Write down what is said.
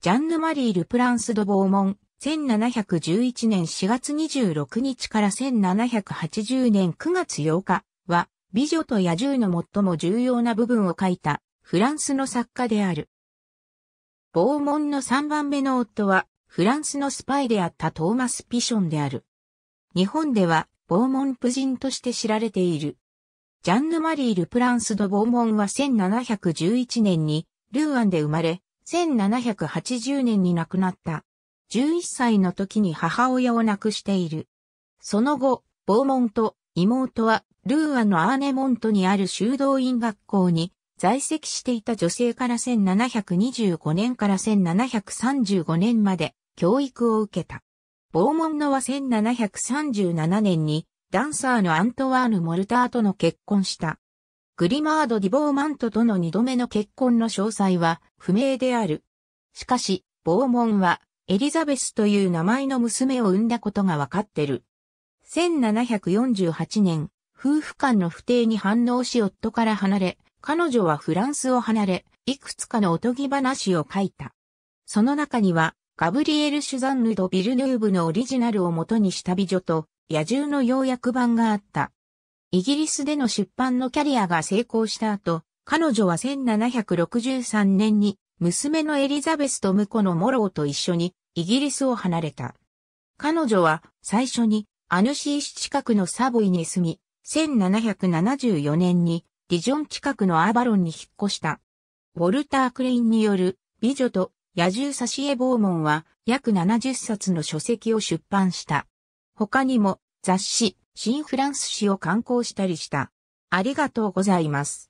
ジャンヌ・マリー・ルプランス・ド・ボーモン、1711年4月26日から1780年9月8日は、美女と野獣の最も重要な部分を書いた、フランスの作家である。ボーモンの3番目の夫は、フランスのスパイであったトーマス・ピションである。日本では、ボーモン夫人として知られている。ジャンヌ・マリー・ルプランス・ド・ボーモンは1711年に、ルーアンで生まれ、1780年に亡くなった。11歳の時に母親を亡くしている。その後、ボーモント、妹は、ルーアのアーネモントにある修道院学校に在籍していた女性から1725年から1735年まで教育を受けた。ボーモンノは1737年にダンサーのアントワーヌ・モルターとの結婚した。グリマード・ディボーマントとの二度目の結婚の詳細は不明である。しかし、ボーモンはエリザベスという名前の娘を産んだことがわかってる。1748年、夫婦間の不定に反応し夫から離れ、彼女はフランスを離れ、いくつかのおとぎ話を書いた。その中には、ガブリエル・シュザンヌ・ド・ビルヌーブのオリジナルを元にした美女と、野獣の要約版があった。イギリスでの出版のキャリアが成功した後、彼女は1763年に娘のエリザベスと婿のモローと一緒にイギリスを離れた。彼女は最初にアヌシー市近くのサボイに住み、1774年にディジョン近くのアーバロンに引っ越した。ウォルター・クレインによる美女と野獣差し絵訪問は約70冊の書籍を出版した。他にも雑誌、新フランス誌を刊行したりした。ありがとうございます。